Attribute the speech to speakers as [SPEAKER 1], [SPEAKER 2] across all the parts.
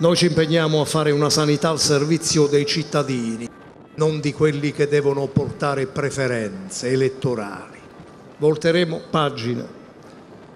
[SPEAKER 1] Noi ci impegniamo a fare una sanità al servizio dei cittadini, non di quelli che devono portare preferenze elettorali. Volteremo pagina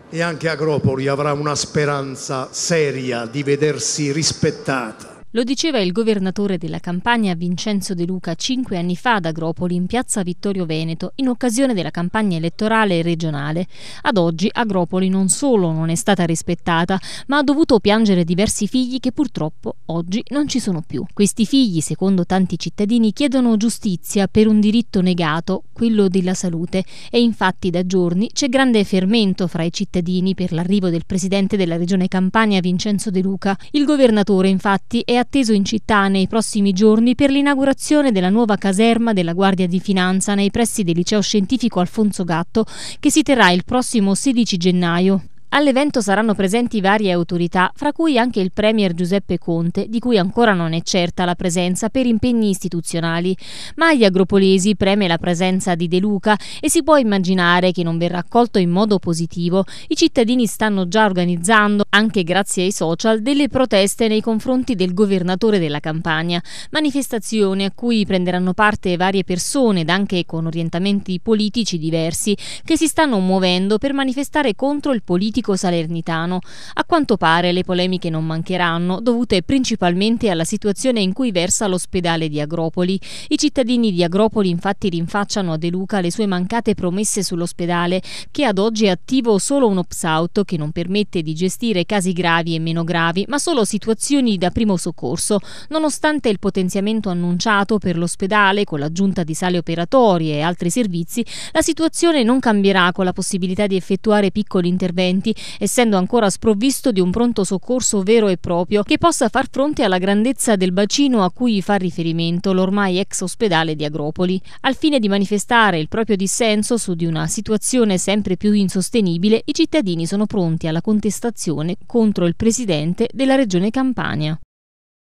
[SPEAKER 1] e anche Agropoli avrà una speranza seria di vedersi rispettata.
[SPEAKER 2] Lo diceva il governatore della campagna Vincenzo De Luca cinque anni fa ad Agropoli in piazza Vittorio Veneto in occasione della campagna elettorale regionale. Ad oggi Agropoli non solo non è stata rispettata, ma ha dovuto piangere diversi figli che purtroppo oggi non ci sono più. Questi figli, secondo tanti cittadini, chiedono giustizia per un diritto negato, quello della salute, e infatti da giorni c'è grande fermento fra i cittadini per l'arrivo del presidente della regione Campania Vincenzo De Luca. Il governatore infatti è a atteso in città nei prossimi giorni per l'inaugurazione della nuova caserma della Guardia di Finanza nei pressi del liceo scientifico Alfonso Gatto che si terrà il prossimo 16 gennaio. All'evento saranno presenti varie autorità, fra cui anche il Premier Giuseppe Conte, di cui ancora non è certa la presenza per impegni istituzionali. Ma agli agropolesi preme la presenza di De Luca e si può immaginare che non verrà accolto in modo positivo. I cittadini stanno già organizzando, anche grazie ai social, delle proteste nei confronti del governatore della campagna. Manifestazione a cui prenderanno parte varie persone, ed anche con orientamenti politici diversi, che si stanno muovendo per manifestare contro il politico politico salernitano. A quanto pare le polemiche non mancheranno, dovute principalmente alla situazione in cui versa l'ospedale di Agropoli. I cittadini di Agropoli infatti rinfacciano a De Luca le sue mancate promesse sull'ospedale, che ad oggi è attivo solo un opt-out che non permette di gestire casi gravi e meno gravi, ma solo situazioni da primo soccorso, nonostante il potenziamento annunciato per l'ospedale con l'aggiunta di sale operatorie e altri servizi, la situazione non cambierà con la possibilità di effettuare piccoli interventi essendo ancora sprovvisto di un pronto soccorso vero e proprio che possa far fronte alla grandezza del bacino a cui fa riferimento l'ormai ex ospedale di Agropoli, al fine di manifestare il proprio dissenso su di una situazione sempre più insostenibile, i cittadini sono pronti alla contestazione contro il presidente della Regione Campania.